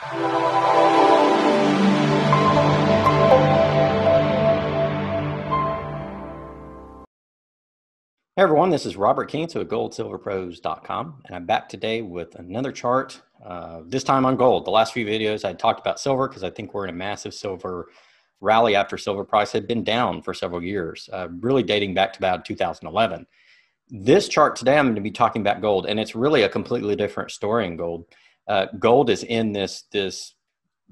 Hey everyone, this is Robert Keynes with goldsilverpros.com, and I'm back today with another chart, uh, this time on gold. The last few videos I talked about silver because I think we're in a massive silver rally after silver price had been down for several years, uh, really dating back to about 2011. This chart today, I'm going to be talking about gold, and it's really a completely different story in gold. Uh, gold is in this this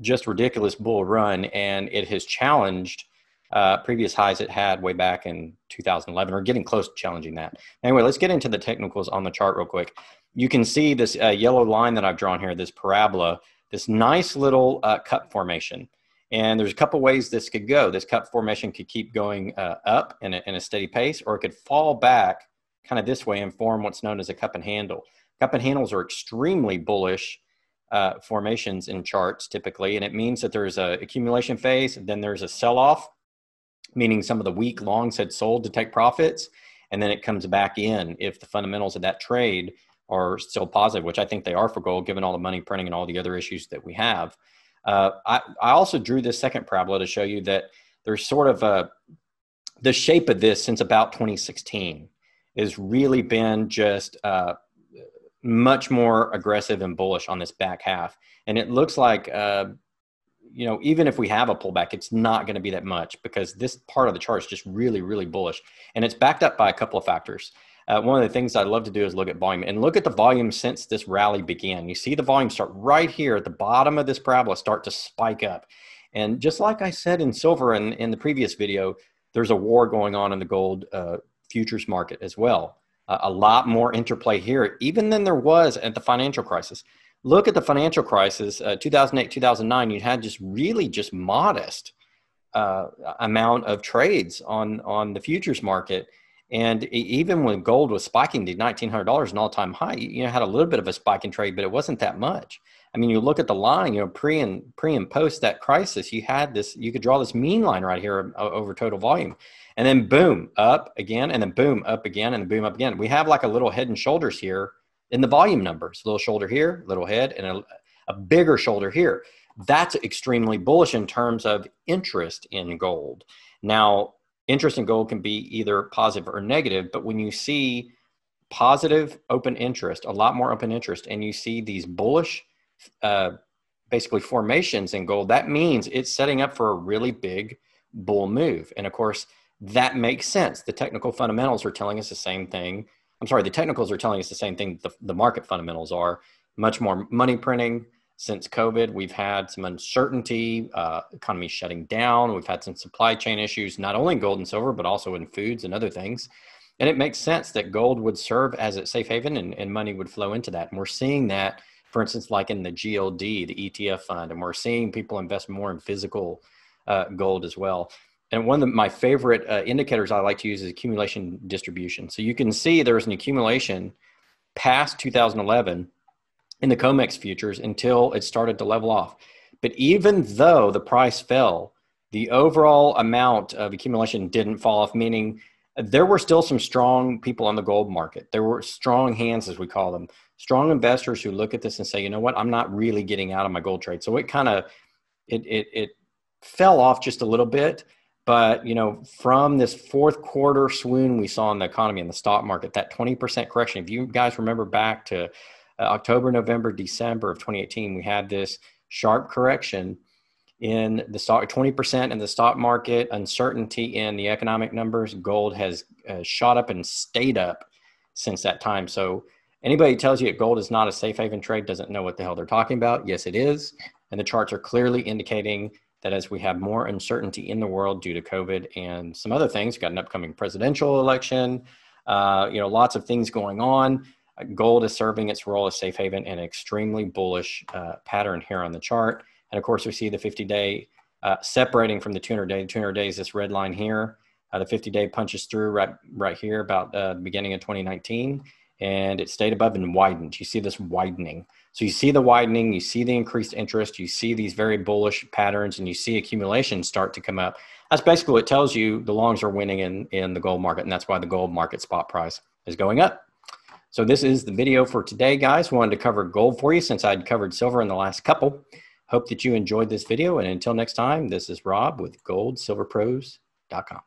just ridiculous bull run, and it has challenged uh, previous highs it had way back in 2011, or getting close to challenging that. Anyway, let's get into the technicals on the chart real quick. You can see this uh, yellow line that I've drawn here, this parabola, this nice little uh, cup formation. And there's a couple ways this could go. This cup formation could keep going uh, up in a, in a steady pace, or it could fall back kind of this way and form what's known as a cup and handle. Cup and handles are extremely bullish uh, formations in charts typically, and it means that there's a accumulation phase, then there's a sell-off, meaning some of the weak longs had sold to take profits, and then it comes back in if the fundamentals of that trade are still positive, which I think they are for gold, given all the money printing and all the other issues that we have. Uh, I, I also drew this second parabola to show you that there's sort of a the shape of this since about 2016 has really been just uh, much more aggressive and bullish on this back half. And it looks like, uh, you know, even if we have a pullback, it's not going to be that much because this part of the chart is just really, really bullish. And it's backed up by a couple of factors. Uh, one of the things I love to do is look at volume and look at the volume since this rally began. You see the volume start right here at the bottom of this parabola start to spike up. And just like I said in silver in, in the previous video, there's a war going on in the gold uh, futures market as well a lot more interplay here, even than there was at the financial crisis. Look at the financial crisis, uh, 2008, 2009, you had just really just modest uh, amount of trades on, on the futures market. And even when gold was spiking to $1,900, an all time high, you know, had a little bit of a spike in trade, but it wasn't that much. I mean, you look at the line, you know, pre and pre and post that crisis, you had this, you could draw this mean line right here over total volume. And then boom, up again, and then boom, up again, and then boom, up again. We have like a little head and shoulders here in the volume numbers, a little shoulder here, little head, and a, a bigger shoulder here. That's extremely bullish in terms of interest in gold. Now, interest and gold can be either positive or negative, but when you see positive open interest, a lot more open interest, and you see these bullish uh, basically formations in gold, that means it's setting up for a really big bull move. And of course, that makes sense. The technical fundamentals are telling us the same thing. I'm sorry, the technicals are telling us the same thing the, the market fundamentals are much more money printing, since COVID. We've had some uncertainty, uh, economy shutting down. We've had some supply chain issues, not only in gold and silver, but also in foods and other things. And it makes sense that gold would serve as a safe haven and, and money would flow into that. And we're seeing that, for instance, like in the GLD, the ETF fund, and we're seeing people invest more in physical uh, gold as well. And one of the, my favorite uh, indicators I like to use is accumulation distribution. So you can see there's an accumulation past 2011 in the COMEX futures until it started to level off. But even though the price fell, the overall amount of accumulation didn't fall off, meaning there were still some strong people on the gold market. There were strong hands, as we call them, strong investors who look at this and say, you know what, I'm not really getting out of my gold trade. So it kind of it, it it fell off just a little bit. But you know, from this fourth quarter swoon we saw in the economy and the stock market, that 20% correction. If you guys remember back to uh, October, November, December of 2018, we had this sharp correction in the stock 20% in the stock market uncertainty in the economic numbers gold has uh, shot up and stayed up since that time so anybody tells you that gold is not a safe haven trade doesn't know what the hell they're talking about yes it is and the charts are clearly indicating that as we have more uncertainty in the world due to covid and some other things we got an upcoming presidential election uh, you know lots of things going on Gold is serving its role as safe haven in an extremely bullish uh, pattern here on the chart. And of course, we see the 50 day uh, separating from the 200 day. The 200 day is this red line here. Uh, the 50 day punches through right, right here about uh, the beginning of 2019 and it stayed above and widened. You see this widening. So you see the widening, you see the increased interest, you see these very bullish patterns, and you see accumulation start to come up. That's basically what tells you the longs are winning in, in the gold market, and that's why the gold market spot price is going up. So this is the video for today, guys. Wanted to cover gold for you since I'd covered silver in the last couple. Hope that you enjoyed this video. And until next time, this is Rob with goldsilverpros.com.